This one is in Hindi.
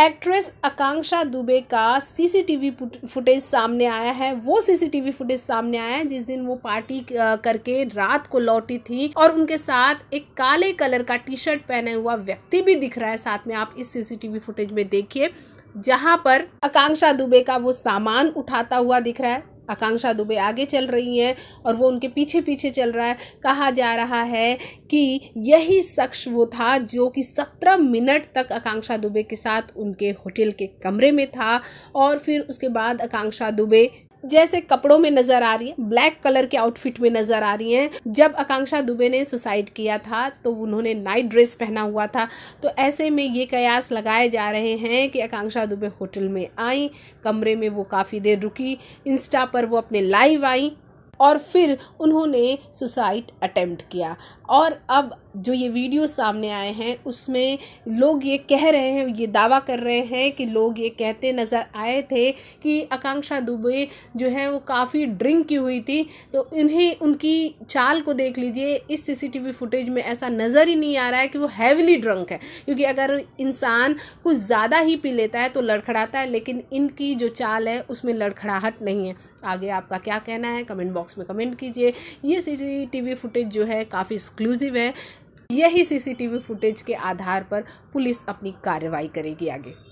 एक्ट्रेस आकांक्षा दुबे का सीसीटीवी फुटेज सामने आया है वो सीसीटीवी फुटेज सामने आया है जिस दिन वो पार्टी करके रात को लौटी थी और उनके साथ एक काले कलर का टी शर्ट पहने हुआ व्यक्ति भी दिख रहा है साथ में आप इस सीसीटीवी फुटेज में देखिए जहां पर आकांक्षा दुबे का वो सामान उठाता हुआ दिख रहा है आकांक्षा दुबे आगे चल रही हैं और वो उनके पीछे पीछे चल रहा है कहा जा रहा है कि यही शख्स वो था जो कि सत्रह मिनट तक आकांक्षा दुबे के साथ उनके होटल के कमरे में था और फिर उसके बाद आकांक्षा दुबे जैसे कपड़ों में नजर आ रही है ब्लैक कलर के आउटफिट में नजर आ रही हैं जब आकांक्षा दुबे ने सुसाइड किया था तो उन्होंने नाइट ड्रेस पहना हुआ था तो ऐसे में ये कयास लगाए जा रहे हैं कि आकांक्षा दुबे होटल में आई कमरे में वो काफ़ी देर रुकी इंस्टा पर वो अपने लाइव आई और फिर उन्होंने सुसाइड अटेम्प्ट किया और अब जो ये वीडियो सामने आए हैं उसमें लोग ये कह रहे हैं ये दावा कर रहे हैं कि लोग ये कहते नज़र आए थे कि आकांक्षा दुबे जो है वो काफ़ी ड्रिंक की हुई थी तो इन्हें उनकी चाल को देख लीजिए इस सीसीटीवी फुटेज में ऐसा नज़र ही नहीं आ रहा है कि वो हैविली ड्रंक है क्योंकि अगर इंसान कुछ ज़्यादा ही पी लेता है तो लड़खड़ाता है लेकिन इनकी जो चाल है उसमें लड़खड़ाहट नहीं है आगे आपका क्या कहना है कमेंट बॉक्स में कमेंट कीजिए ये सी फुटेज जो है काफ़ी एक्सक्लूसिव है यही सीसीटीवी फुटेज के आधार पर पुलिस अपनी कार्रवाई करेगी आगे